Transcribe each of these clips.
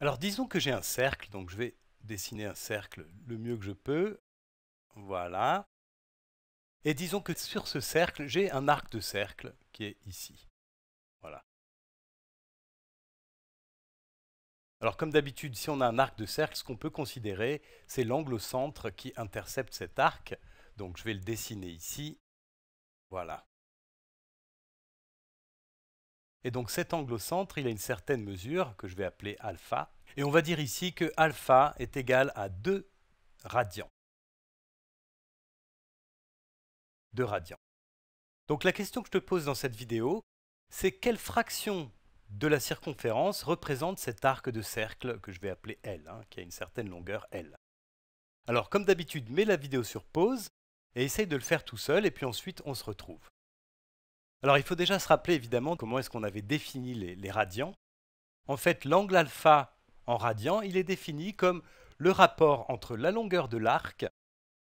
Alors disons que j'ai un cercle, donc je vais dessiner un cercle le mieux que je peux. Voilà. Et disons que sur ce cercle, j'ai un arc de cercle qui est ici. Voilà. Alors comme d'habitude, si on a un arc de cercle, ce qu'on peut considérer, c'est l'angle au centre qui intercepte cet arc. Donc je vais le dessiner ici. Voilà. Et donc cet angle au centre, il a une certaine mesure que je vais appeler alpha. Et on va dire ici que alpha est égal à 2 radians. 2 radians. Donc la question que je te pose dans cette vidéo, c'est quelle fraction de la circonférence représente cet arc de cercle que je vais appeler L, hein, qui a une certaine longueur L. Alors comme d'habitude, mets la vidéo sur pause et essaye de le faire tout seul et puis ensuite on se retrouve. Alors il faut déjà se rappeler évidemment comment est-ce qu'on avait défini les, radians. En fait, l'angle alpha en radian, il est défini comme le rapport entre la longueur de l'arc,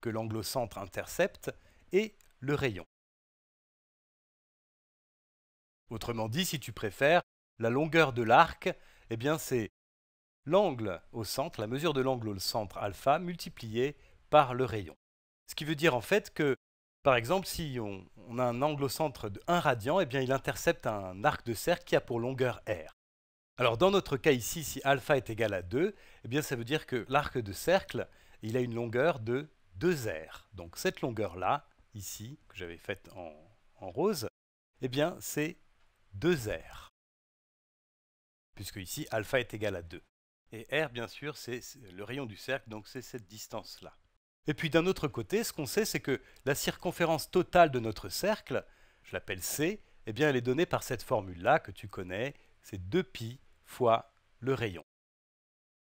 que l'angle au centre intercepte, et le rayon. Autrement dit, si tu préfères, la longueur de l'arc, eh bien c'est l'angle au centre, la mesure de l'angle au centre alpha multiplié par le rayon. Ce qui veut dire en fait que par exemple, si on, a un angle au centre de 1 radian, eh il intercepte un arc de cercle qui a pour longueur r. Alors dans notre cas ici, si alpha est égal à 2, eh ça veut dire que l'arc de cercle, il a une longueur de 2r. Donc cette longueur-là, ici, que j'avais faite en, rose, eh bien c'est 2r. Puisque ici, alpha est égal à 2. Et r, bien sûr, c'est le rayon du cercle, donc c'est cette distance-là. Et puis d'un autre côté, ce qu'on sait, c'est que la circonférence totale de notre cercle, je l'appelle C, eh elle est donnée par cette formule-là que tu connais, c'est 2π fois le rayon.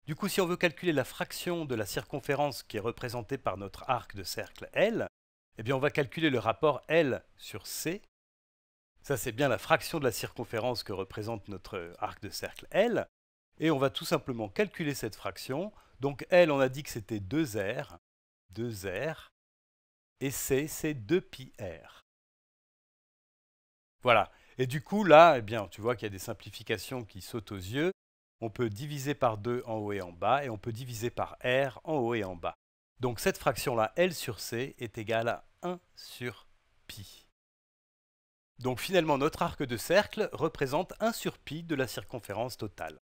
Du coup, si on veut calculer la fraction de la circonférence qui est représentée par notre arc de cercle L, eh on va calculer le rapport L sur C. Ça, c'est bien la fraction de la circonférence que représente notre arc de cercle L. Et on va tout simplement calculer cette fraction. Donc L, on a dit que c'était 2R. 2R, et C, c'est 2πr. Voilà. Et du coup, là, eh bien, tu vois qu'il y a des simplifications qui sautent aux yeux. On peut diviser par 2 en haut et en bas, et on peut diviser par R en haut et en bas. Donc cette fraction-là, L sur C, est égale à 1 sur π. Donc finalement, notre arc de cercle représente 1 sur π de la circonférence totale.